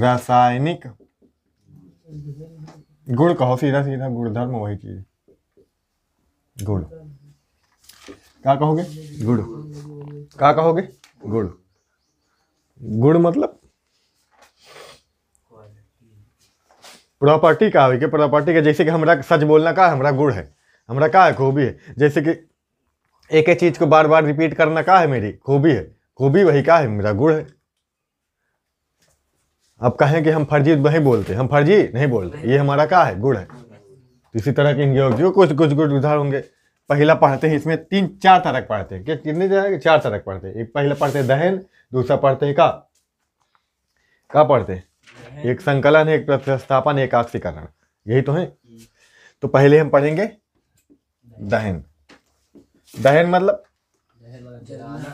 रासायनिक गुण कहो सीधा सीधा गुणधर्म वही चीज गुड़ क्या कहोगे गुड़ क्या कहोगे गुड़ गुड़ मतलब प्रॉपर्टी का के प्रॉपर्टी का जैसे कि हमारा सच बोलना का हमारा गुड़ है हमारा का है खूबी है जैसे कि एक ही चीज़ को बार बार रिपीट करना का है मेरी खूबी है खूबी वही का है मेरा गुड़ है आप कहें कि हम फर्जी नहीं बोलते हम फर्जी नहीं बोलते ये हमारा कहा है गुड़ है तो इसी तरह के इनके कुछ कुछ गुड़ उधार होंगे पहला पढ़ते हैं इसमें तीन चार तरह पढ़ते हैं कितने तरह चार तरह पढ़ते हैं एक पहला पढ़ते हैं दहन दूसरा पढ़ते हैं का का पढ़ते हैं एक संकलन एक प्रतिस्थापन एक आक्षीकरण यही तो है तो पहले हम पढ़ेंगे दहन दहन मतलब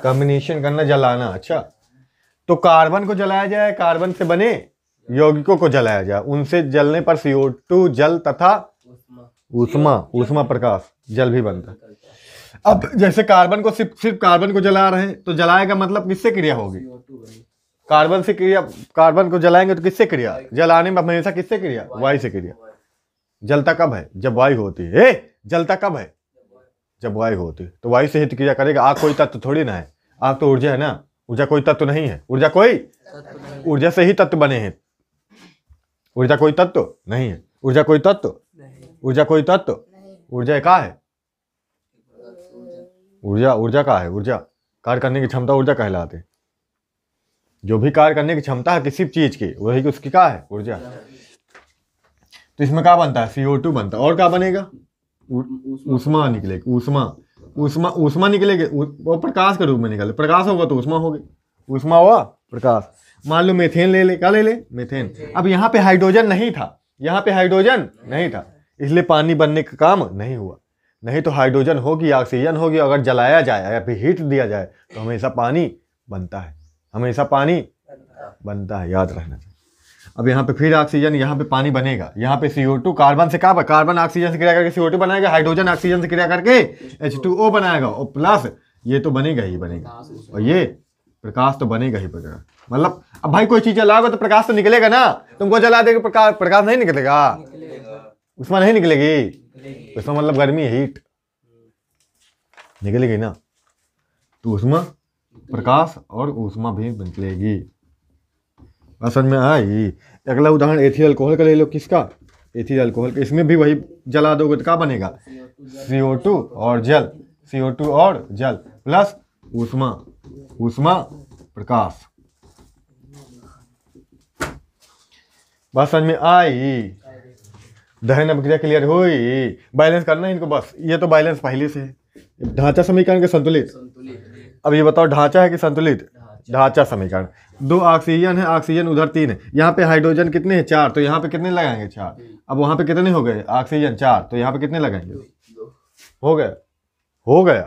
कम्बिनेशन मतलब करना जलाना अच्छा तो कार्बन को जलाया जाए कार्बन से बने यौगिकों को जलाया जाए उनसे जलने पर सीओ टू जल तथा उष्मा उष्मा प्रकाश जल भी बनता है अब जैसे कार्बन को सिर्फ सिर्फ कार्बन को जला रहे हैं तो जलाएगा मतलब किससे क्रिया होगी कार्बन से क्रिया कार्बन को जलाएंगे तो किससे क्रिया जलाने में हमेशा किससे क्रिया वायु से क्रिया जलता कब है जब वायु होती है जलता कब है जब वायु होती है तो वायु से हित क्रिया करेगा आग कोई तत्व थोड़ी ना है आग तो ऊर्जा है ना ऊर्जा कोई तत्व नहीं है ऊर्जा कोई ऊर्जा से ही तत्व बने हैं ऊर्जा कोई तत्व नहीं है ऊर्जा कोई तत्व ऊर्जा कोई तत्व ऊर्जा का है ऊर्जा ऊर्जा का है ऊर्जा कार्य करने की क्षमता ऊर्जा कहलाते हैं जो भी कार्य करने की क्षमता है किसी चीज की वही उसकी क्या है ऊर्जा तो इसमें क्या बनता है सीओ टू बनता है और क्या बनेगा उष्मा निकलेगी उष्मा उष्मा उष्मा निकलेगी वो प्रकाश के रूप में निकले प्रकाश होगा तो उष्मा होगी उष्मा हुआ प्रकाश मान लो मेथेन ले ले क्या ले ले मेथेन अब यहाँ पे हाइड्रोजन नहीं था यहाँ पे हाइड्रोजन नहीं था इसलिए पानी बनने का काम नहीं हुआ नहीं तो हाइड्रोजन होगी ऑक्सीजन होगी अगर जलाया जाए या फिर हीट दिया जाए तो हमेशा पानी बनता है हमेशा पानी बनता है याद रखना चाहिए अब यहाँ पे फिर ऑक्सीजन यहाँ पे पानी बनेगा यहाँ पे सी कार्बन से कहा कार्बन ऑक्सीजन से क्रिया करके सी बनाएगा हाइड्रोजन ऑक्सीजन से क्रिया करके एच बनाएगा और प्लस ये तो बनेगा ही बनेगा और ये प्रकाश तो बनेगा ही प्रकाश मतलब अब भाई कोई चीज जलाओगे तो प्रकाश तो निकलेगा ना तुमको जला देगा प्रकाश प्रकाश नहीं निकलेगा उसमें नहीं निकलेगी उसमें मतलब गर्मी हीट निकलेगी ना तो उसमें प्रकाश और उसमें भी निकलेगी समझ में आई हाँ अगला उदाहरण एथिल अल्कोहल का ले लो किसका एथिल अल्कोहल का इसमें भी वही जला दोगे तो क्या बनेगा सी ओ टू और जल सी ओ टू और जल प्लस उष्मा उष्मा प्रकाश बस समझ में आई हाँ दहन अभिक्रिया क्लियर हुई बैलेंस करना इनको बस ये तो बैलेंस पहले से है ढांचा समीकरण के संतुलित अब ये बताओ ढांचा है कि संतुलित ढांचा समीकरण दो ऑक्सीजन है ऑक्सीजन उधर तीन है यहाँ पे हाइड्रोजन कितने हैं चार तो यहाँ पे कितने लगाएंगे चार अब वहाँ पे कितने हो गए ऑक्सीजन चार तो यहाँ पे कितने लगाएंगे हो गया हो गया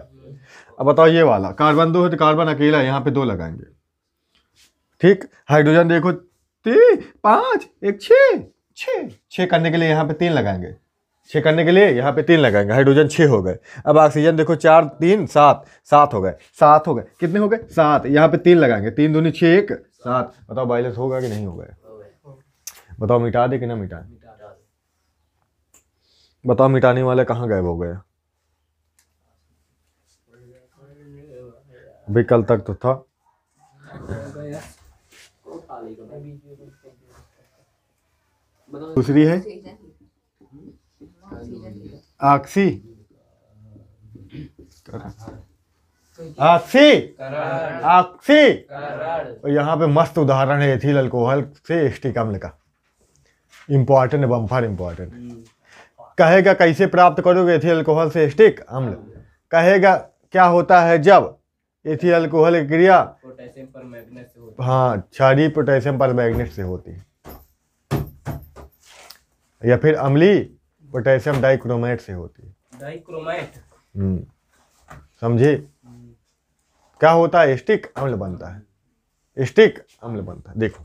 अब बताओ ये वाला कार्बन दो है तो कार्बन अकेला यहाँ पे दो लगाएंगे ठीक हाइड्रोजन देखो तीन पांच एक छः छः करने के लिए यहाँ पे तीन लगाएंगे छः करने के लिए यहाँ पे तीन लगाएंगे हाइड्रोजन छः हो गए अब ऑक्सीजन देखो चार तीन सात सात हो गए सात हो गए कितने हो गए सात यहाँ पे तीन लगाएंगे तीन दूनी छः एक सात बताओ बाइलेंस होगा कि नहीं होगा बताओ मिटा दे कि ना मिटा बताओ मिटाने वाले कहाँ गायब हो गए अभी कल तक तो था दूसरी है आक्सी आक्सी आक्षी यहाँ पे मस्त उदाहरण है एथिल अल्कोहल से एस्टिक अम्ल का इम्पॉर्टेंट है बम्फर इम्पॉर्टेंट कहेगा कैसे प्राप्त करोगे एथिल अल्कोहल से एस्टिक अम्ल कहेगा क्या होता है जब एथिल अल्कोहल क्रिया पोटेशियम पर मैग्नेट से हाँ छड़ी पोटेशियम पर मैग्नेट से होती है या फिर अम्ली पोटेशियम डाइक्रोमाइट से होती है डाइक्रोमेट हम्म। समझे क्या होता है स्टिक अम्ल बनता है स्टिक अम्ल बनता है देखो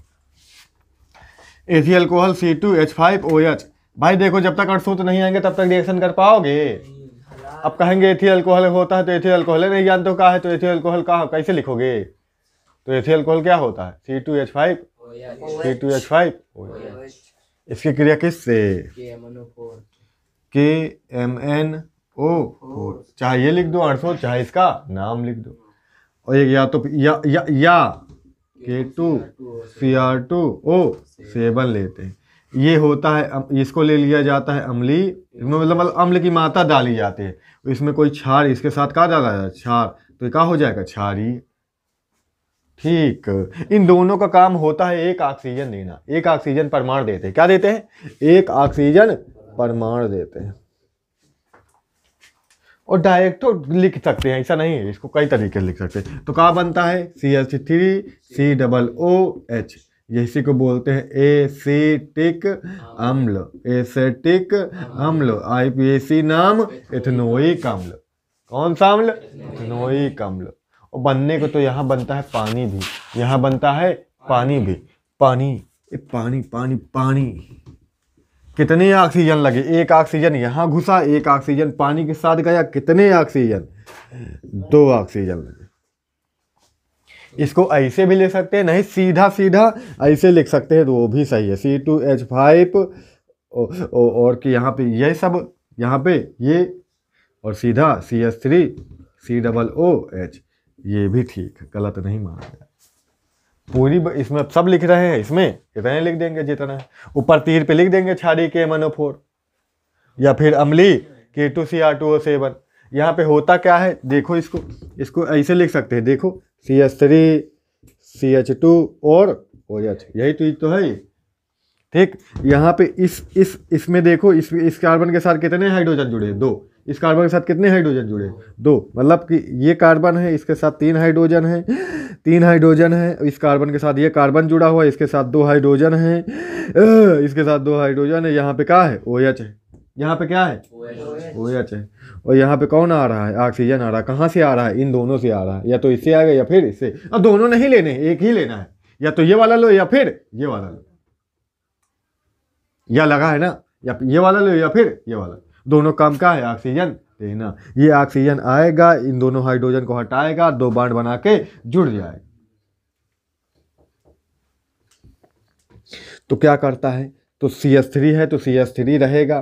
एसी alcohol C two H five O H भाई देखो जब तक अड़सूत नहीं आएंगे तब तक रिएक्शन कर पाओगे अब कहेंगे एथी अल्कोहल e होता है तो एथी अल्कोहल e नहीं जानते हो कहा है तो एथी अल्कोहल कहा कैसे लिखोगे तो एथी अल्कोहल e क्या होता है C two H five C two H five इसकी क्रिया किस से के एम एन ओ फोर चाहे ये लिख दो आठ चाहे इसका नाम लिख दो और एक या तो या या, K two C R two O seven लेते हैं ये होता है इसको ले लिया जाता है अमली मतलब मतलब अम्ल की मात्रा डाली जाती है तो इसमें कोई छार इसके साथ कहा डाला जाता है छार तो क्या हो जाएगा छारी ठीक इन दोनों का काम होता है एक ऑक्सीजन देना एक ऑक्सीजन परमाणु देते हैं क्या देते हैं एक ऑक्सीजन प्रमाण देते हैं और डायरेक्ट तो लिख सकते हैं ऐसा नहीं है इसको कई तरीके लिख सकते हैं तो कहा बनता है C H three C double O H इसी को बोलते हैं ए सी टिक अम्ल एसेटिक अम्ल आई पी ए सी नाम इथनोई कम्ल कौन सा अम्ल इथनोई कम्ल और बनने को तो यहाँ बनता है पानी भी यहाँ बनता है पानी भी पानी ए पानी पानी पानी कितने ऑक्सीजन लगे एक ऑक्सीजन यहाँ घुसा एक ऑक्सीजन पानी के साथ गया कितने ऑक्सीजन दो ऑक्सीजन लगे इसको ऐसे भी ले सकते हैं नहीं सीधा सीधा ऐसे लिख सकते हैं तो वो भी सही है सी टू एच फाइव और कि यहाँ पे ये सब यहाँ पे ये और सीधा C S three C double O H ये भी ठीक है गलत नहीं माना गया पूरी इसमें सब लिख रहे हैं इसमें इतने लिख देंगे जितना ऊपर तीर पे लिख देंगे छाड़ी के मनो फोर या फिर अमली K two C R two O seven यहाँ पे होता क्या है देखो इसको इसको ऐसे लिख सकते हैं देखो C H three C H two और ओ एच यही चीज़ तो, तो है ठीक यहाँ पे इस इस इसमें देखो इस इस कार्बन के साथ कितने हाइड्रोजन जुड़े दो इस कार्बन के साथ कितने हाइड्रोजन जुड़े दो मतलब कि ये कार्बन है इसके साथ तीन हाइड्रोजन है तीन हाइड्रोजन है इस कार्बन के साथ ये कार्बन जुड़ा हुआ है इसके साथ दो हाइड्रोजन है इसके साथ दो हाइड्रोजन है यहाँ पे क्या है ओ एच है यहाँ पे क्या है ओ एच है और यहाँ पे कौन आ रहा है ऑक्सीजन आ रहा है कहाँ से आ रहा है इन दोनों से आ रहा है या तो इससे आएगा या फिर इससे अब दोनों नहीं लेने एक ही लेना है या तो ये वाला लो या फिर ये वाला लो या लगा है ना या ये वाला लो या फिर ये वाला दोनों काम का है ऑक्सीजन देना ये ऑक्सीजन आएगा इन दोनों हाइड्रोजन को हटाएगा दो बाड बना के जुड़ जाएगा तो क्या करता है तो सी एस थ्री है तो सी एस थ्री रहेगा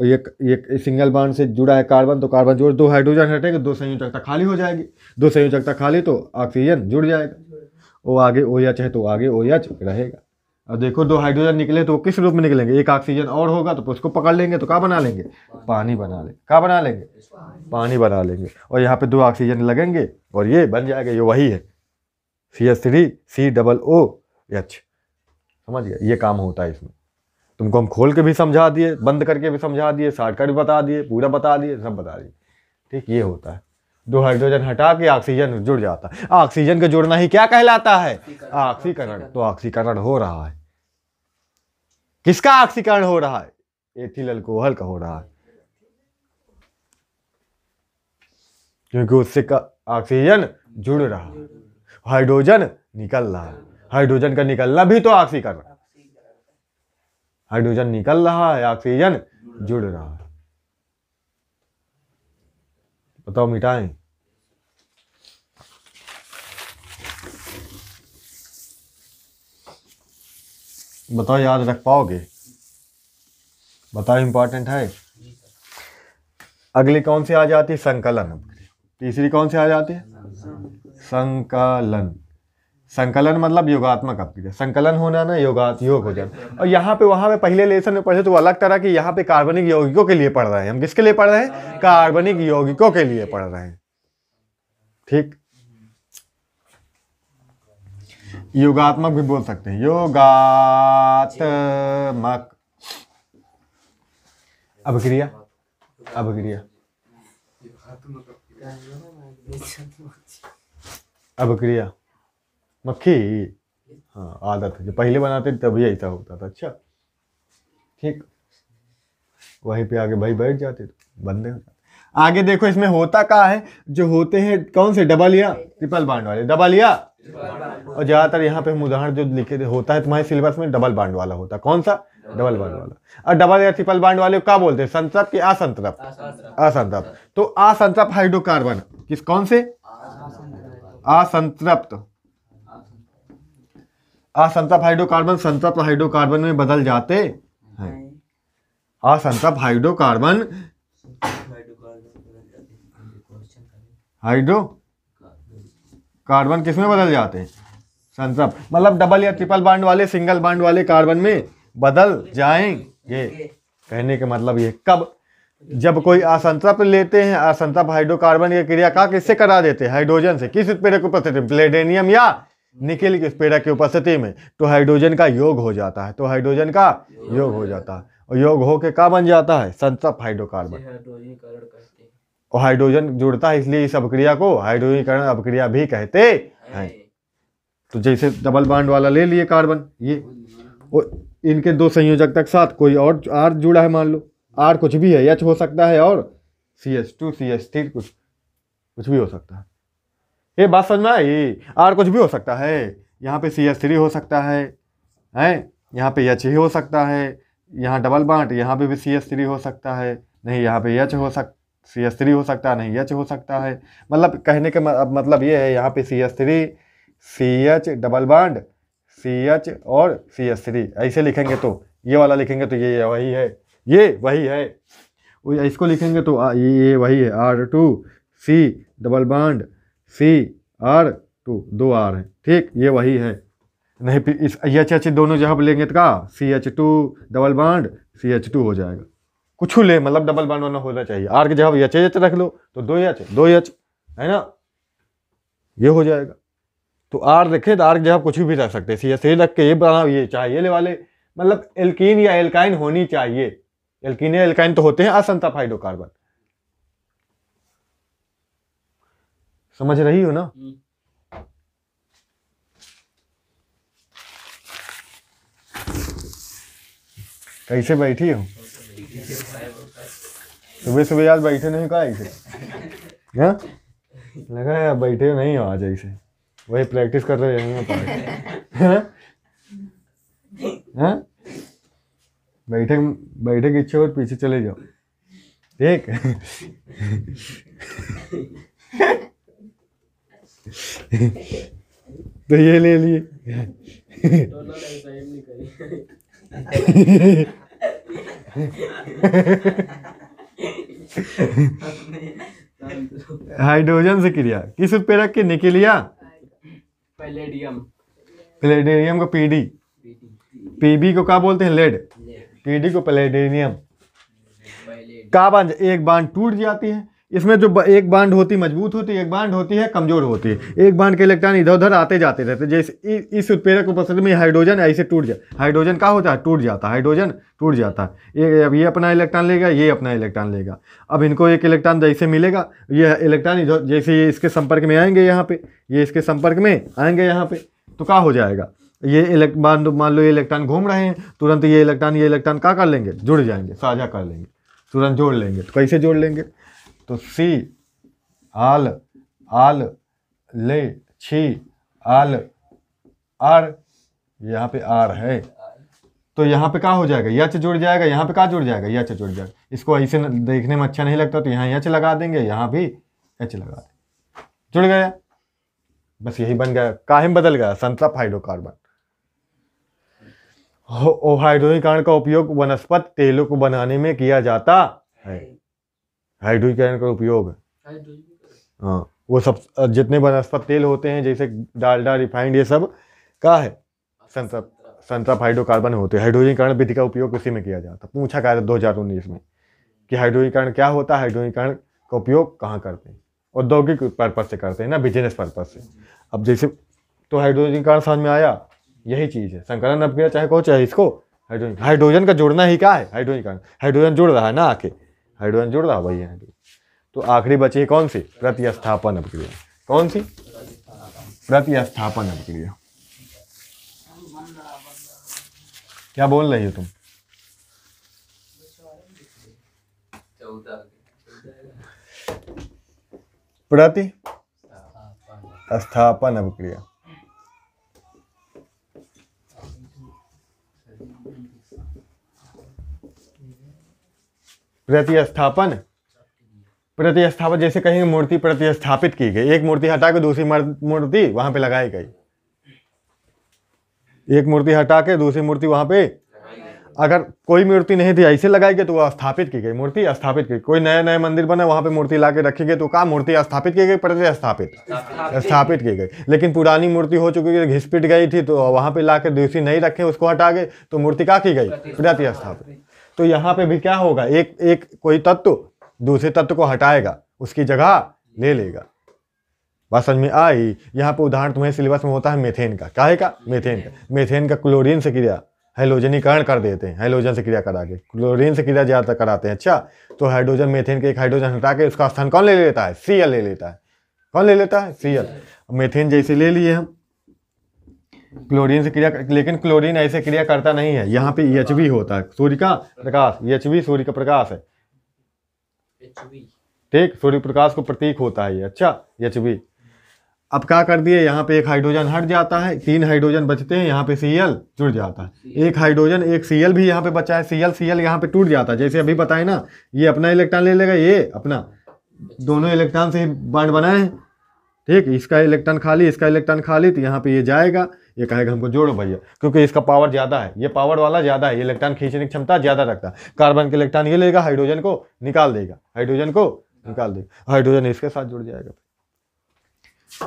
और ये ये सिंगल बाड से जुड़ा है कार्बन तो कार्बन जोड़ दो हाइड्रोजन हटेगा दो संयोजकता खाली हो जाएगी दो संयुक्त खाली तो ऑक्सीजन जुड़ जाएगा वो आगे ओ एच है तो आगे ओ एच रहेगा अब देखो दो हाइड्रोजन निकले तो वो किस रूप में निकलेंगे एक ऑक्सीजन और होगा तो उसको पकड़ लेंगे तो क्या बना लेंगे पानी बना लेंगे क्या बना लेंगे पानी बना लेंगे और यहाँ पे दो ऑक्सीजन लगेंगे और ये बन जाएगा ये वही है C S three C double O H समझ गया ये काम होता है इसमें तुमको हम खोल के भी समझा दिए बंद करके भी समझा दिए शॉर्टकट भी बता दिए पूरा बता दिए सब बता दिए ठीक ये होता है दो हाइड्रोजन हटा के ऑक्सीजन जुड़ जाता है ऑक्सीजन का जुड़ना ही क्या कहलाता है ऑक्सीकरण तो ऑक्सीकरण हो रहा है किसका ऑक्सीकरण हो रहा है एथिल अल्कोहल का हो रहा है क्योंकि उससे ऑक्सीजन जुड़ रहा है हाइड्रोजन निकल रहा है हाइड्रोजन का निकलना भी तो ऑक्सीकरण हाइड्रोजन निकल रहा है ऑक्सीजन जुड़ रहा है बताओ मिटाएं बताओ याद रख पाओगे बताओ इंपॉर्टेंट है अगली कौन सी आ जाती है संकलन तीसरी कौन सी आ जाती है संकलन संकलन मतलब योगात्मक अपक्रिया संकलन होना ना योगात योग हो जाना और यहाँ पे वहाँ पे पहले लेसन में पढ़े तो अलग तरह की यहाँ पे कार्बनिक यौगिकों के लिए पढ़ रहे हैं हम किसके लिए पढ़ रहे हैं कार्बनिक यौगिकों के लिए पढ़ रहे हैं ठीक योगात्मक भी बोल सकते हैं योगात्मक अभिक्रिया अभिक्रिया अभिक्रिया मक्खी हाँ आदत है जो पहले बनाते थे तभी ऐसा होता था अच्छा ठीक वहीं पे आगे भाई बैठ जाते तो बंदे हो जाते आगे देखो इसमें होता क्या है जो होते हैं कौन से डबल या ट्रिपल बांड वाले डबल या और ज़्यादातर यहाँ पे हम उदाहरण जो लिखे होता है तुम्हारे सिलेबस में डबल बांड वाला होता है कौन सा डबल बांड वाला और डबल या ट्रिपल बांड वाले क्या बोलते हैं संतप के असंतप असंतप तो असंतप हाइड्रोकार्बन किस कौन से असंतृप्त असंतप हाइड्रोकार्बन संतप्त हाइड्रोकार्बन में बदल जाते हैं असंतप हाइड्रोकार्बन हाइड्रो कार्बन किसमें बदल जाते हैं संतप मतलब डबल या ट्रिपल बांड वाले सिंगल बाड वाले कार्बन में बदल जाएंगे कहने का मतलब ये कब जब कोई असंतप लेते हैं असंतप हाइड्रोकार्बन की क्रिया का किससे करा देते हैं हाइड्रोजन से किस उत्प्रेरक को प्लेडेनियम या निकिल के की उपस्थिति में तो हाइड्रोजन का योग हो जाता है तो हाइड्रोजन का योग हो जाता है और योग के क्या बन जाता है संतप हाइड्रोकार्बन और हाइड्रोजन जुड़ता है इसलिए इस अपक्रिया को हाइड्रोजनीकरण अपक्रिया भी कहते हैं तो जैसे डबल बांड वाला ले लिए कार्बन ये और इनके दो संयोजक तक साथ कोई और आर जुड़ा है मान लो आर कुछ भी है एच हो सकता है और C S two C S three कुछ कुछ भी हो सकता है ये बात समझ में आई आर कुछ भी हो सकता है यहाँ पे सी एस थ्री हो सकता है हैं यहाँ पे एच ही हो सकता है यहाँ डबल बांट यहाँ पे भी सी एस थ्री हो सकता है नहीं यहाँ पे एच हो सक सी एस थ्री हो सकता है नहीं एच हो सकता है मतलब कहने का मतलब ये है यहाँ पे C S three C H double bond C H और सी एस थ्री ऐसे लिखेंगे तो ये वाला लिखेंगे तो ये वही है ये वही है इसको लिखेंगे तो ये वही है R two C double bond C R two दो आर है ठीक ये वही है नहीं फिर इस एच एच दोनों जहाँ लेंगे तो का सी एच टू डबल बाड सी एच टू हो जाएगा कुछ ले मतलब डबल बाड वाला होना चाहिए आर के जहाँ एच एच रख लो तो दो एच दो एच है ना ये हो जाएगा तो आर देखे तो आर के जहाँ कुछ भी रख सकते सी एच ए रख के ये बना ये चाहिए ले वाले मतलब एल्किन या एल्काइन होनी चाहिए एल्किन या एल्काइन तो होते हैं असंता कार्बन समझ रही हो ना हम्म। कैसे बैठी हो सुबह सुबह आज बैठे नहीं कहा ऐसे हाँ लगा यार बैठे नहीं हो आज ऐसे वही प्रैक्टिस कर रहे हैं हाँ? हाँ बैठे बैठे की इच्छा और पीछे चले जाओ ठीक तो ये ले लिए हाइड्रोजन से क्रिया किस पे के निकलिया पैलेडियम पैलेडियम को पीडी पीबी को क्या बोलते हैं लेड पीडी को पैलेडियम का बांध एक बांध टूट जाती है इसमें जो एक बांड होती मजबूत होती एक बांड होती है कमज़ोर होती है एक बांड के इलेक्ट्रॉन इधर उधर आते जाते रहते जैसे इस उत्पेरक उपस्थिति में हाइड्रोजन ऐसे टूट जाए हाइड्रोजन का होता है टूट जाता हाइड्रोजन टूट जाता है ये अब ये अपना इलेक्ट्रॉन लेगा ये अपना इलेक्ट्रॉन लेगा अब इनको एक इलेक्ट्रॉन जैसे मिलेगा ये इलेक्ट्रॉन इधर जैसे ये इसके संपर्क में आएंगे यहाँ पर ये इसके संपर्क में आएंगे यहाँ पर तो क्या हो जाएगा ये इलेक्ट मान मान लो ये इलेक्ट्रॉन घूम रहे हैं तुरंत ये इलेक्ट्रॉन ये इलेक्ट्रॉन क्या कर लेंगे जुड़ जाएंगे साझा कर लेंगे तुरंत जोड़ लेंगे तो कैसे जोड़ लेंगे तो सी आल आल ले छी आल आर यहाँ पे आर है तो यहाँ पे क्या हो जाएगा यच जुड़ जाएगा यहाँ पे क्या जुड़ जाएगा यच जुड़ जाएगा इसको ऐसे देखने में अच्छा नहीं लगता तो यहाँ यच लगा देंगे यहाँ भी एच लगा देंगे जुड़ गया बस यही बन गया काहिम बदल गया संतप हाइड्रोकार्बन ओहाइड्रोजन का उपयोग वनस्पत तेलों को बनाने में किया जाता है हाइड्रोजन का उपयोग हाँ वो सब जितने वनस्पत तेल होते हैं जैसे डालडा रिफाइंड ये सब का है संतप संतप हाइड्रोकार्बन होते हैं हाइड्रोजनकरण विधि का उपयोग उसी में किया जाता पूछा गया था दो हज़ार उन्नीस में कि हाइड्रोजनकरण क्या होता है हाइड्रोजनकरण का उपयोग कहाँ करते हैं औद्योगिक पर्पज से करते हैं ना बिजनेस पर्पज से अब जैसे तो हाइड्रोजनीकरण समझ में आया यही चीज़ है संकरण अब चाहे कहो चाहे इसको हाइड्रोजन हाइड्रोजन का जुड़ना ही क्या है हाइड्रोजनीकरण हाइड्रोजन जुड़ रहा है ना आके हाइड्रोजन जुड़ रहा भाई यहाँ तो आखिरी बची है कौन सी प्रतिस्थापन अभिक्रिया कौन सी प्रतिस्थापन अभिक्रिया क्या बोल रही हो तुम प्रति स्थापन अभिक्रिया प्रतिस्थापन प्रतिस्थापन जैसे कहीं मूर्ति प्रतिस्थापित की गई एक मूर्ति हटा के दूसरी मूर्ति वहां पे लगाई गई एक मूर्ति हटा के दूसरी मूर्ति वहां पे अगर कोई मूर्ति नहीं थी ऐसे लगाई गई तो वो स्थापित की गई मूर्ति स्थापित की कोई नया नया मंदिर बना वहां पे मूर्ति ला के रखी गई तो कहा मूर्ति स्थापित की गई प्रतिस्थापित स्थापित की गई लेकिन पुरानी मूर्ति हो चुकी थी घिसपिट गई थी तो वहां पे ला के दूसरी नहीं रखे उसको हटा गए तो मूर्ति का की गई प्रतिस्थापित तो यहाँ पे भी क्या होगा एक एक कोई तत्व दूसरे तत्व को हटाएगा उसकी जगह ले लेगा बात समझ में आई यहाँ पे उदाहरण तुम्हें सिलेबस में होता है मेथेन का काहे का मेथेन का मेथेन का क्लोरीन से क्रिया हाइड्रोजनीकरण कर देते हैं हाइड्रोजन से क्रिया करा के क्लोरीन से क्रिया ज़्यादातर कराते हैं अच्छा तो हाइड्रोजन मेथेन के एक हाइड्रोजन हटा के उसका स्थान कौन ले लेता है सी ले लेता है कौन ले लेता है सी मेथेन जैसे ले लिए हम क्लोरीन से क्रिया लेकिन क्लोरीन ऐसे क्रिया करता नहीं है यहाँ पे एच वी होता है सूर्य का प्रकाश एच सूर्य का प्रकाश है ठीक सूर्य प्रकाश को प्रतीक होता है ये अच्छा एच वी अब क्या कर दिए यहाँ पे एक हाइड्रोजन हट जाता है तीन हाइड्रोजन बचते हैं यहाँ पे सी एल जुड़ जाता है एक हाइड्रोजन एक सी एल भी यहाँ पे बचा है सी एल सी एल यहाँ पे टूट जाता है जैसे अभी बताए ना ये अपना इलेक्ट्रॉन ले लेगा ये अपना दोनों इलेक्ट्रॉन से बाड बनाए ठीक इसका इलेक्ट्रॉन खाली इसका इलेक्ट्रॉन खाली तो यहाँ पे ये जाएगा ये कहेगा हमको जोड़ो भैया क्योंकि इसका पावर ज़्यादा है ये पावर वाला ज़्यादा है ये इलेक्ट्रॉन खींचने की क्षमता ज़्यादा रखता है कार्बन के इलेक्ट्रॉन ये लेगा हाइड्रोजन को निकाल देगा हाइड्रोजन को हाँ। निकाल देगा हाइड्रोजन इसके साथ जुड़ जाएगा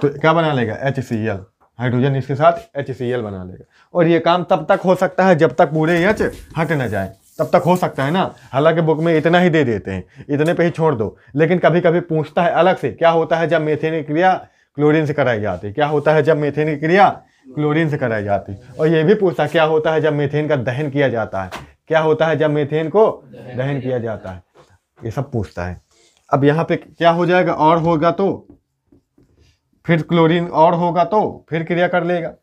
तो क्या बना लेगा एच सी एल हाइड्रोजन इसके साथ एच सी एल बना लेगा और ये काम तब तक हो सकता है जब तक पूरे एच हट ना जाए तब तक हो सकता है ना हालांकि बुक में इतना ही दे देते हैं इतने पे ही छोड़ दो लेकिन कभी कभी पूछता है अलग से क्या होता है जब मेथेन की क्रिया क्लोरीन से कराई जाती है क्या होता है जब मेथेन की क्रिया क्लोरीन से कराई जाती है और ये भी पूछा क्या होता है जब मेथेन का दहन किया जाता है क्या होता है जब मेथेन को दहन किया जाता है ये सब पूछता है अब यहाँ पे क्या हो जाएगा और होगा तो फिर क्लोरीन और होगा तो फिर क्रिया कर लेगा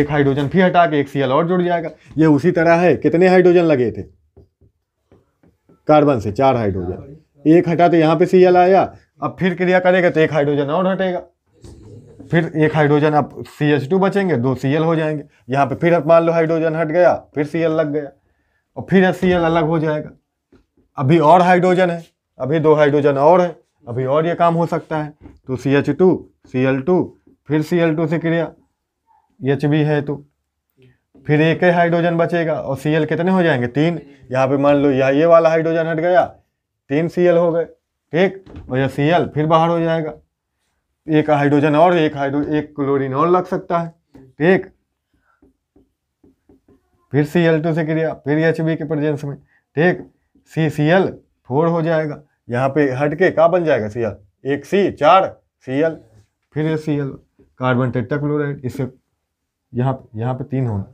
एक हाइड्रोजन फिर हटा के एक सीएल और जुड़ जाएगा ये उसी तरह है कितने हाइड्रोजन लगे थे कार्बन से चार हाइड्रोजन एक हटा तो यहाँ पे सीएल आया अब फिर क्रिया करेगा तो एक हाइड्रोजन और हटेगा फिर एक हाइड्रोजन आप सी एच टू बचेंगे दो सी एल हो जाएंगे यहाँ पे फिर मान लो हाइड्रोजन हट गया फिर सी एल लग गया और फिर सी एल अलग हो जाएगा अभी और हाइड्रोजन है अभी दो हाइड्रोजन और है अभी और ये काम हो सकता है तो C H two C L two फिर सी एल टू से क्रिया एच बी है तो फिर एक ही हाइड्रोजन बचेगा और सी एल कितने हो जाएंगे तीन यहाँ पे मान लो या ये वाला हाइड्रोजन हट गया तीन सी एल हो गए ठीक और यह सी एल फिर बाहर हो जाएगा एक हाइड्रोजन और एक हाइड्रो एक क्लोरीन और लग सकता है ठीक फिर सी एल टू से क्रिया फिर एच बी के प्रेजेंस में ठीक सी सी एल फोर हो जाएगा यहाँ पे हटके का बन जाएगा सी एल एक सी चार सी एल फिर C L carbon tetrachloride इससे यहाँ यहाँ पे तीन होना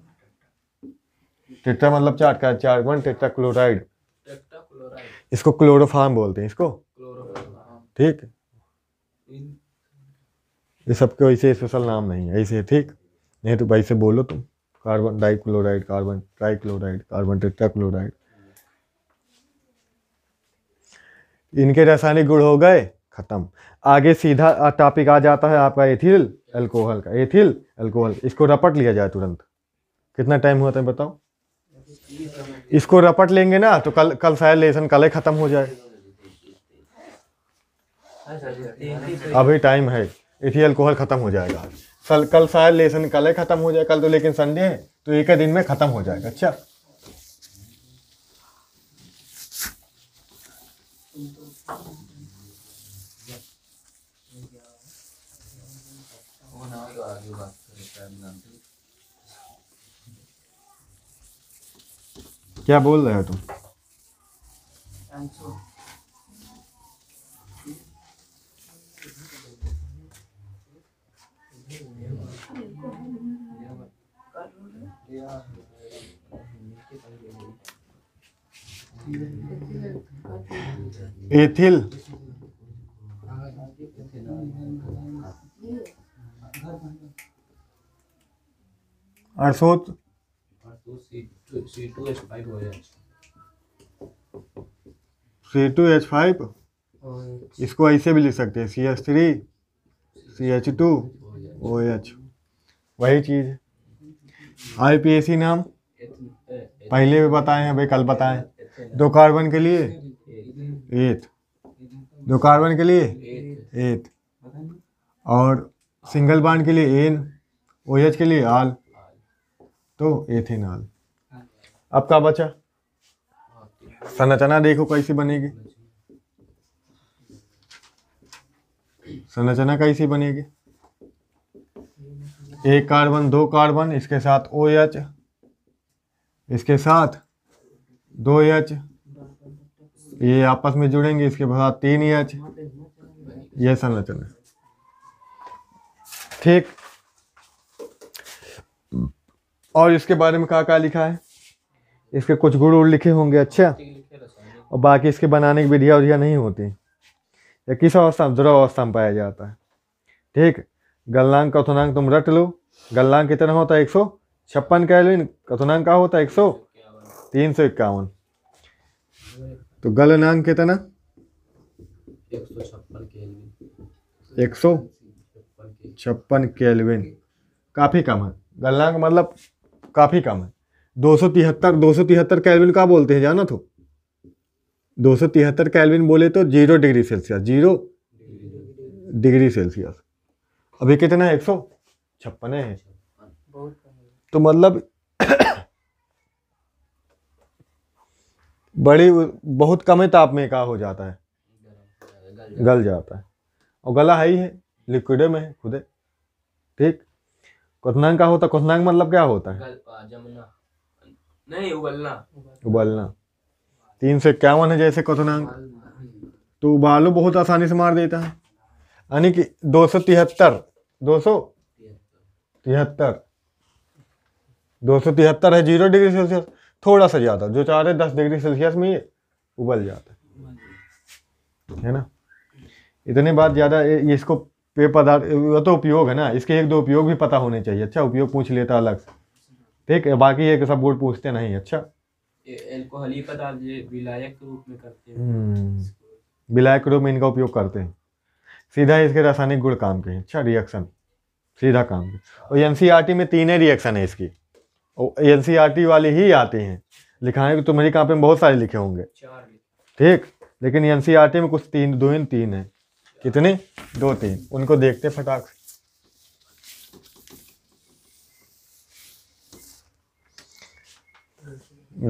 टेट्रा मतलब चार का चार वन टेट्रा क्लोराइड इसको क्लोरोफार्म बोलते हैं इसको क्लोरोफार्म ठीक है ये सबके वैसे स्पेशल नाम नहीं है ऐसे ठीक नहीं तो से बोलो तुम carbon dichloride carbon trichloride carbon tetrachloride इनके रासायनिक गुण हो गए खत्म आगे सीधा टॉपिक आ जाता है आपका एथिल अल्कोहल का एथिल अल्कोहल इसको रपट लिया जाए तुरंत कितना टाइम हुआ था बताओ इसको रपट लेंगे ना तो कल कल शायद लेसन कल ही खत्म हो जाए अभी टाइम है इसी अल्कोहल ख़त्म हो जाएगा सल कल शायद लेसन कल ही ख़त्म हो जाएगा कल तो लेकिन संडे है तो एक ही दिन में ख़त्म हो जाएगा अच्छा क्या बोल रहे हो तुम ethyl C two H five इसको ऐसे भी लिख सकते हैं C H three C H two O H वही चीज़ है आईपीएसी नाम पहले भी बताए हैं भाई कल बताए दो कार्बन के लिए एथ दो कार्बन के लिए एथ और सिंगल बाड के लिए एन ओ एच के लिए आल तो एथेनॉल अब क्या बचा संरचना देखो कैसी बनेगी संरचना कैसी बनेगी एक कार्बन दो कार्बन इसके साथ ओ OH, इसके साथ दो एच ये आपस में जुड़ेंगे इसके बाद तीन एच ये संरचना ठीक और इसके बारे में क्या क्या लिखा है इसके कुछ गुड़ उड़ लिखे होंगे अच्छा और बाकी इसके बनाने की विधिया विधियाँ नहीं होती या किस अवस्था में द्रव अवस्था में पाया जाता है ठीक गलनांक कथनांक तुम रट लो गलनांक कितना होता है एक सौ छप्पन कैलोरी कथनांक का होता है एक सौ तीन सौ इक्यावन तो गलनांक कितना एक सौ छप्पन कैलविन काफ़ी कम है गलनांक मतलब काफ़ी कम है दो सौ तिहत्तर दो सौ तिहत्तर कैलविन का बोलते हैं जाना तो दो सौ तिहत्तर कैलविन बोले तो zero degree Celsius zero degree Celsius अभी कितना है एक सौ छप्पन है तो मतलब बड़ी बहुत कम ताप में का हो जाता है गल जाता है और गला है ही है लिक्विड में है खुदे ठीक कथनांग का होता कथनांग मतलब क्या होता है नहीं उबलना उबलना तीन सौ इक्यावन है जैसे कथनांग हाँ तो उबालो बहुत आसानी से मार देता है यानी कि दो सौ तिहत्तर दो सौ तिहत्तर दो सौ तिहत्तर है जीरो डिग्री सेल्सियस थोड़ा सा ज़्यादा जो चाह रहे दस डिग्री सेल्सियस में ये उबल जाता है है ना इतने बात ज़्यादा इसको पेय पदार्थ तो उपयोग है ना इसके एक दो उपयोग भी पता होने चाहिए अच्छा उपयोग पूछ लेता अलग से ठीक है बाकी ये सब बोर्ड पूछते नहीं अच्छा एल्कोहली पदार्थ विलायक के रूप में करते हैं हम्म, विलायक के रूप में इनका उपयोग करते हैं सीधा इसके रासायनिक गुण काम के अच्छा रिएक्शन सीधा काम के और एन e में तीन ही रिएक्शन है इसकी और एन e वाले ही आते हैं लिखाएंगे तो तुम्हारी कहाँ पे बहुत सारे लिखे होंगे ठीक लेकिन एन e में कुछ तीन दो इन तीन है कितने दो तीन उनको देखते फटाक से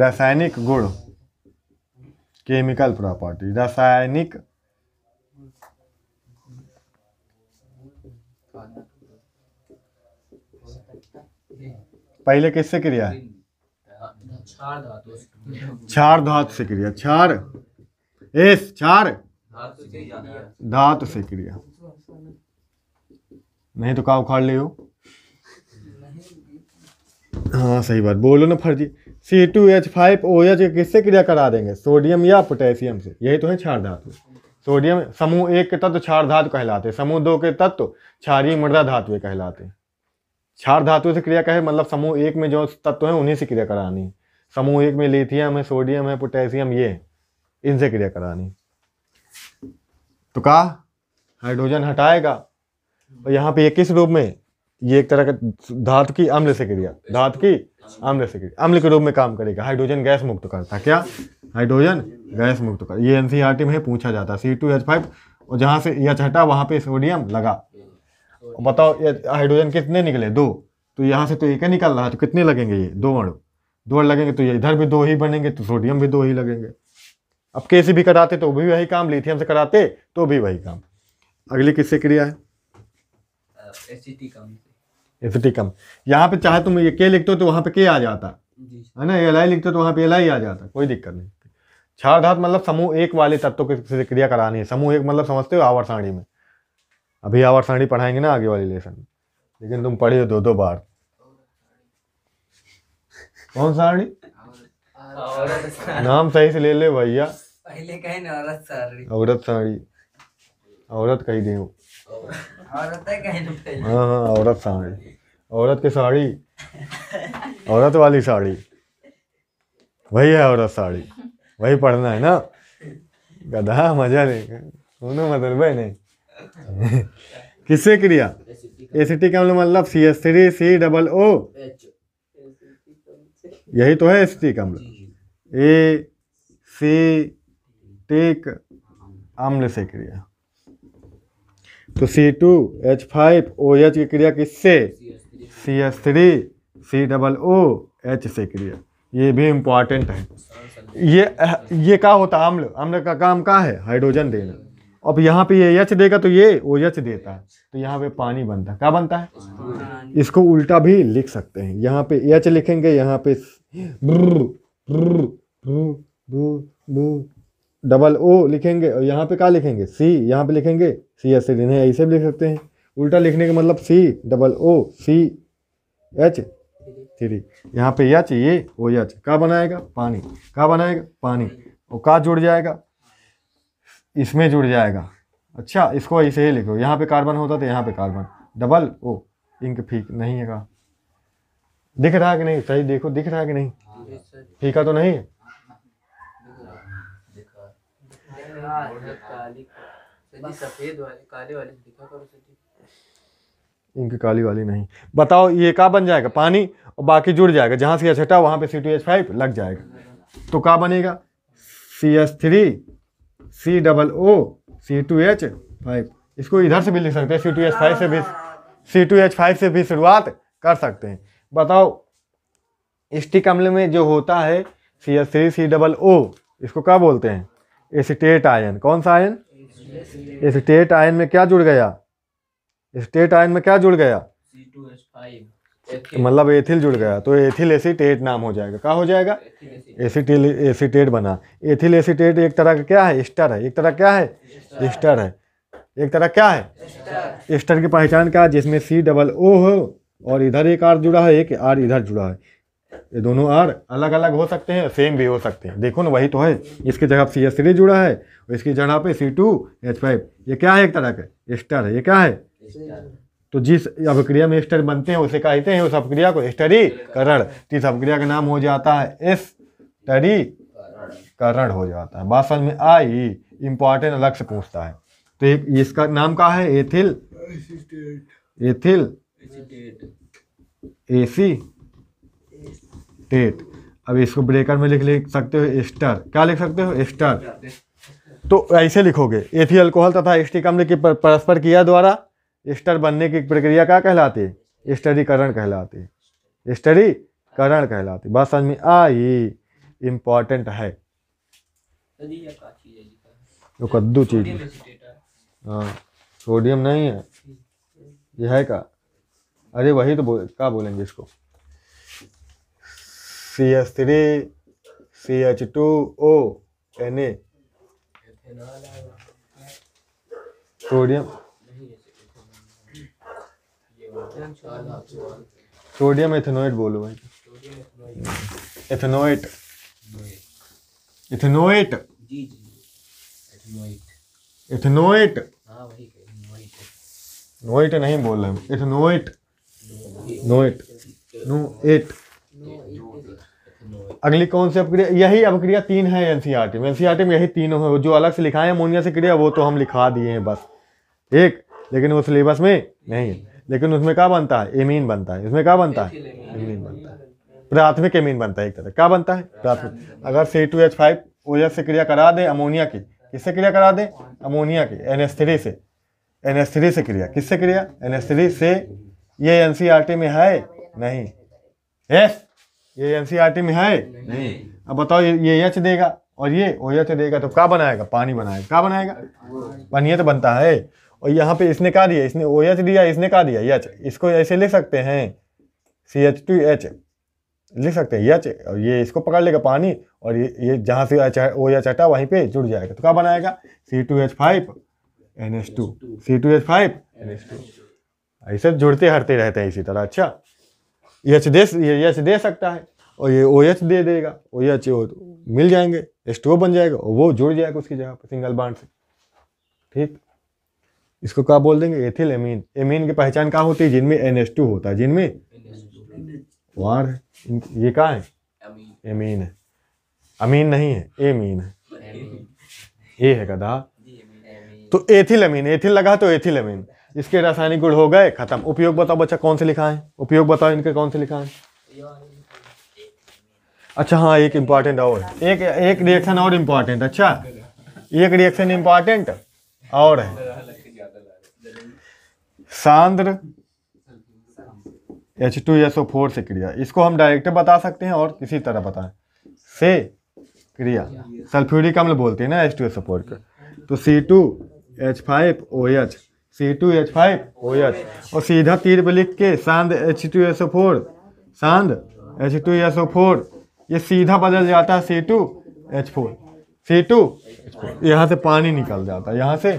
रासायनिक गुण केमिकल प्रॉपर्टी रासायनिक पहले किससे क्रिया है क्षार धातु से क्रिया क्षार एस क्षार धातु से क्रिया नहीं तो का उखाड़ ले हो हाँ सही बात बोलो ना फर्जी C two H five O H किससे क्रिया करा देंगे सोडियम या पोटेशियम से यही तो है क्षार धातु सोडियम समूह एक के तत्व क्षार धातु कहलाते समूह दो के तत्व क्षारीय मृदा धातु कहलाते हैं क्षार धातु से क्रिया का है मतलब समूह एक में जो तत्व है उन्हीं से क्रिया करानी समूह एक में लिथियम है सोडियम है पोटेशियम ये इनसे क्रिया करानी तो कहा हाइड्रोजन हटाएगा और यहाँ पे ये किस रूप में ये एक तरह का धातु की अम्ल से क्रिया धातु की अम्ल से क्रिया अम्ल के रूप में काम करेगा हाइड्रोजन गैस मुक्त करता क्या हाइड्रोजन गैस मुक्त कर ये एनसीआरटी e में पूछा जाता है सी टू एच फाइव और जहां से यह e हटा वहां पे सोडियम लगा बताओ हाइड्रोजन कितने निकले दो तो यहाँ से तो एक ही निकल रहा है तो कितने लगेंगे ये दो अणु दो अणु लगेंगे तो ये इधर भी दो ही बनेंगे तो सोडियम भी दो ही लगेंगे अब के भी कराते तो भी वही काम लिथियम से कराते तो भी वही काम अगली किससे क्रिया है एसिटी e e कम यहाँ पे चाहे तुम ये के लिखते हो तो वहाँ पे के आ जाता है ना एल आई लिखते हो तो वहाँ पे एल आई आ जाता कोई दिक्कत नहीं क्षार धातु मतलब समूह एक वाले तत्व की क्रिया करानी है समूह एक मतलब समझते हो आवर सारणी में अभी आवर सारणी पढ़ाएंगे ना आगे वाली लेसन लेकिन तुम पढ़े हो दो दो बार कौन सारणी नाम सही से ले ले भैया पहले कहीं औरत सारणी औरत सारणी औरत कही दे हाँ हाँ औरत साड़ी औरत की साड़ी औरत वाली साड़ी वही है औरत साड़ी वही पढ़ना है ना गधा मजा लेकर सुनो मतलब नहीं किससे क्रिया टी का मतलब C S three C double O यही तो है एस का अम्ल ए सी टिक अम्ल से क्रिया तो C two H five O H की क्रिया किससे C S three C double O H से क्रिया ये भी इम्पॉर्टेंट है ये ये क्या होता है अम्ल अम्ल का काम क्या है हाइड्रोजन देना अब यहाँ पे ये यच देगा तो ये वो यच देता है तो यहाँ पे पानी बनता है क्या बनता है इसको उल्टा भी लिख सकते हैं यहाँ पे यच लिखेंगे यहाँ पे डबल ओ लिखेंगे और यहाँ पे क्या लिखेंगे सी यहाँ पे लिखेंगे सी एस इन्हें ऐसे भी लिख सकते हैं उल्टा लिखने का मतलब C double O C H three यहाँ पे यच ये ओ यच का बनाएगा पानी क्या बनाएगा पानी और का जुड़ जाएगा इसमें जुड़ जाएगा अच्छा इसको ऐसे ही लिखो यहाँ पे कार्बन होता तो यहाँ पे कार्बन डबल ओ इंक फीक नहीं है का दिख रहा है कि नहीं सही देखो दिख रहा है कि नहीं फीका तो नहीं है इंक काली वाली नहीं बताओ ये का बन जाएगा पानी और बाकी जुड़ जाएगा जहाँ से एच हटा वहाँ पे सी टू एच फाइव लग जाएगा तो का बनेगा C S three C double O C two H five इसको इधर से भी लिख सकते हैं सी टू एच फाइव से भी सी टू एच फाइव से भी शुरुआत कर सकते हैं बताओ स्टिक अम्ल में जो होता है C S three C double O इसको क्या बोलते हैं एसिटेट आयन कौन सा आयन एसिटेट आयन में क्या जुड़ गया एसिटेट आयन में क्या जुड़ गया सी टू मतलब एथिल जुड़ गया तो एथिल एसीटेट नाम हो जाएगा क्या हो जाएगा एसीटिल एसीटेट बना एथिल एसीटेट एक तरह का क्या है स्टर है एक तरह क्या है एस्टर है एक तरह क्या है एस्टर की पहचान क्या है जिसमें सी डबल ओ हो और इधर एक आर जुड़ा है एक आर इधर जुड़ा है ये दोनों आर अलग अलग हो सकते हैं सेम भी हो सकते हैं देखो ना वही तो है इसकी जगह सी एस थ्री जुड़ा है और इसकी जगह पे सी टू एच फाइव ये क्या है एक तरह का स्टर है ये क्या है तो जिस अभिक्रिया में स्टर बनते हैं उसे कहते हैं उस अभिक्रिया को स्टरीकरण तो इस का नाम हो जाता है स्टरीकरण हो जाता है बात में आई इंपॉर्टेंट अलग से पूछता है तो एक इसका नाम क्या है एथिल एथिल एसी टेट अब इसको ब्रेकर में लिख लिख सकते हो स्टर क्या लिख सकते हो स्टर तो ऐसे लिखोगे एथिल अल्कोहल तथा एस्टिकम ने परस्पर किया द्वारा स्टर बनने की प्रक्रिया क्या कहलाती स्टरीकरण कहलाती स्टरीकरण कहलाती बात समझ में आई इम्पॉर्टेंट है तो कद्दू चीज हाँ सोडियम नहीं है यह है का अरे वही तो बोल क्या बोलेंगे इसको C H three C H two O N A sodium sodium ethanoate बोलो भाई एथेनोएट एथेनोएट एथेनोएट नोइट नहीं बोल रहे एथेनोएट नोइट नो एट अगली कौन सी अपक्रिया यही अपक्रिया तीन है एनसीआरटी e में एनसीआरटी e में यही तीनों है जो अलग से लिखा है अमोनिया से क्रिया वो तो हम लिखा दिए हैं बस एक लेकिन वो सिलेबस में नहीं है लेकिन उसमें क्या बनता है एमीन बनता है उसमें क्या बनता है एमीन बनता है प्राथमिक एमीन बनता है एक तरह क्या बनता है प्राथमिक अगर C two H five O S से क्रिया करा दे अमोनिया की किससे क्रिया करा दे अमोनिया की एन एस थ्री से एन एस थ्री से क्रिया किससे क्रिया एन एस थ्री से ये एन सी आर टी में है नहीं एस ये एन सी आर टी में है नहीं अब बताओ ये एच देगा और ये ओ एच देगा तो क्या बनाएगा पानी बनाएगा क्या बनाएगा पानी तो बनता है और यहाँ पे इसने कहा दिया इसने ओ OH एच दिया इसने कहा दिया यच इसको ऐसे लिख सकते हैं सी एच टू एच लिख सकते हैं यच और ये इसको पकड़ लेगा पानी और ये ये जहाँ से ओ एच हटा वहीं पे जुड़ जाएगा तो क्या बनाएगा C two H five N H two C two H five N H two ऐसे जुड़ते हटते रहते हैं इसी तरह अच्छा यच दे यच दे सकता है और ये ओ एच दे देगा ओ एच मिल जाएंगे एच बन जाएगा और वो जुड़ जाएगा उसकी जगह पर सिंगल बाड से ठीक इसको क्या बोल देंगे एथिल एमीन एमीन की पहचान क्या होती है जिनमें एन एस टू होता है जिनमें वार ये क्या है एमीन है अमीन नहीं है एमीन है ये है गधा तो एथिल अमीन एथिल लगा तो एथिल अमीन इसके रासायनिक गुण हो गए खत्म उपयोग बताओ बच्चा कौन से लिखा है उपयोग बताओ इनके कौन से लिखा है अच्छा हाँ एक इम्पॉर्टेंट और एक एक रिएक्शन और इम्पॉर्टेंट अच्छा एक रिएक्शन इम्पॉर्टेंट और है सांद्र H two S O four से क्रिया इसको हम डायरेक्ट बता सकते हैं और किसी तरह बताएं से क्रिया सल्फ्यूरिक अम्ल बोलते हैं ना H two S O four का तो C two H five O H C two H five O H और सीधा तीर पर लिख के सांद H two S O four सांद H two S O four ये सीधा बदल जाता है C two H four C two यहाँ से पानी निकल जाता है यहाँ से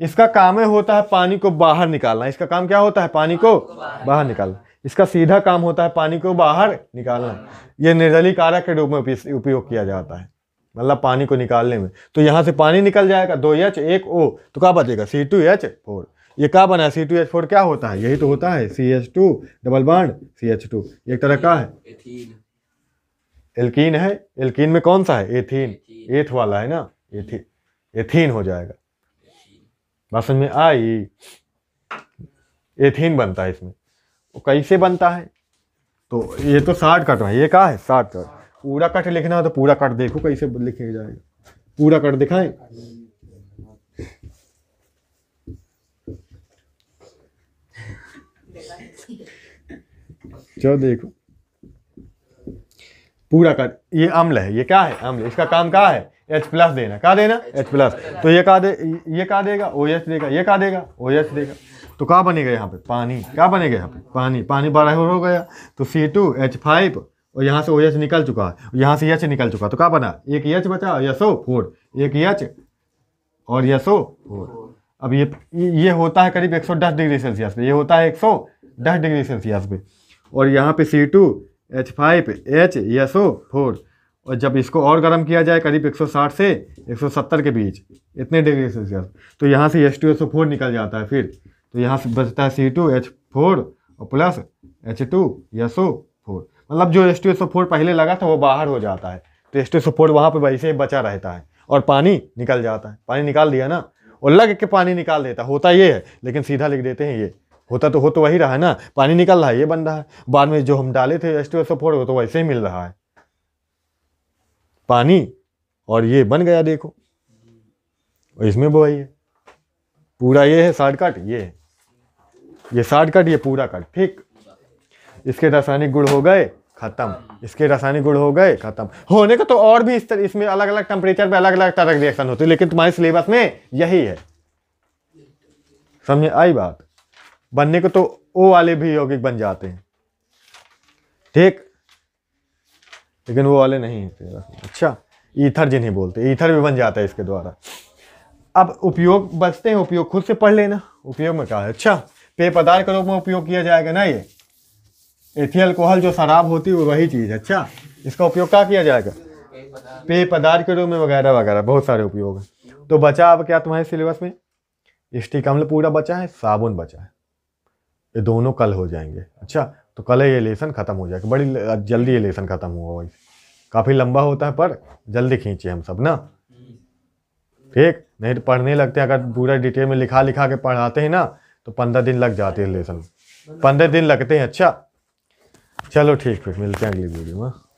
इसका काम होता है पानी को बाहर निकालना इसका काम क्या होता है पानी को बाहर निकालना इसका सीधा काम होता है पानी को बाहर निकालना ये निर्जली कारक के रूप में उपयोग किया जाता है मतलब पानी को निकालने में तो यहाँ से पानी निकल जाएगा दो एच एक ओ तो क्या बचेगा सी टू एच फोर ये क्या बना है सी टू एच फोर क्या होता है यही तो होता है सी एच टू डबल बाड सी एच टू एक तरह का है एल्कीन है एल्कीन में कौन सा है एथीन एथ वाला है ना एथीन एथीन हो जाएगा वासन में आई एथीन बनता है इसमें वो कैसे बनता है तो ये तो साठ कट है ये कहा है साठ कट पूरा कट लिखना है तो पूरा कट देखो कैसे लिखे जाएगा पूरा कट दिखाए चलो देखो पूरा कट ये अम्ल है ये क्या है अम्ल इसका काम क्या है एच प्लस देना कहा देना एच प्लस तो ये कहा दे ये कहा देगा ओ एच देगा ये कहा देगा ओ एच देगा तो कहाँ बनेगा यहाँ पे पानी क्या बनेगा यहाँ पे पानी पानी बारह हो गया तो सी टू एच फाइव और यहाँ से ओ एच निकल चुका है यहाँ से एच निकल चुका तो क्या बना एक एच बचा यसो फोर एक एच और यसो फोर अब ये ये होता है करीब दस डिग्री सेल्सियस पे ये होता है दस डिग्री सेल्सियस पे और यहाँ पे C two H five H S O four और जब इसको और गर्म किया जाए करीब 160 से 170 के बीच इतने डिग्री सेल्सियस तो यहाँ से एच टू फोर निकल जाता है फिर तो यहाँ से बचता है सी टू एच फोर और plus H two S O four मतलब जो एच टू फोर पहले लगा था वो बाहर हो जाता है तो एच टू फोर वहाँ पर वैसे ही बचा रहता है और पानी निकल जाता है पानी निकाल दिया ना और लग के पानी निकाल देता होता ये है लेकिन सीधा लिख देते हैं ये होता तो हो तो वही रहा है ना पानी निकल रहा है ये बन रहा है बाद में जो हम डाले थे एस टू एस फोर वो तो वैसे ही मिल रहा है पानी और ये बन गया देखो और इसमें बुआई है पूरा ये है साठ काट ये है ये साठ काट ये पूरा काट ठीक इसके रासायनिक गुण हो गए खत्म इसके रासायनिक गुण हो गए खत्म होने का तो और भी इस तरह इसमें अलग अलग टेम्परेचर पे अलग अलग तरह के रिएक्शन होते हैं लेकिन तुम्हारे सिलेबस में यही है समझे आई बात बनने को तो ओ वाले भी यौगिक बन जाते हैं ठीक लेकिन वो वाले नहीं थे अच्छा ईथर जिन्हें बोलते ईथर भी बन जाता है इसके द्वारा अब उपयोग बचते हैं उपयोग खुद से पढ़ लेना उपयोग में क्या है अच्छा पेय पदार्थ के रूप में उपयोग किया जाएगा ना ये एथियल अल्कोहल जो शराब होती है वही चीज़ अच्छा इसका उपयोग क्या किया जाएगा पेय पदार्थ के रूप में वगैरह वगैरह बहुत सारे उपयोग हैं तो बचा अब क्या तुम्हारे सिलेबस में इष्टिकम्ल पूरा बचा है साबुन बचा है ये दोनों कल हो जाएंगे अच्छा तो कल ये लेसन ख़त्म हो जाएगा बड़ी जल्दी ये लेसन ख़त्म हुआ भाई काफ़ी लंबा होता है पर जल्दी खींचे हम सब ना ठीक नहीं तो पढ़ने लगते अगर पूरा डिटेल में लिखा लिखा के पढ़ाते हैं ना तो पंद्रह दिन लग जाते हैं लेसन पंद्रह दिन लगते हैं अच्छा चलो ठीक फिर मिलते हैं अगली वीडियो में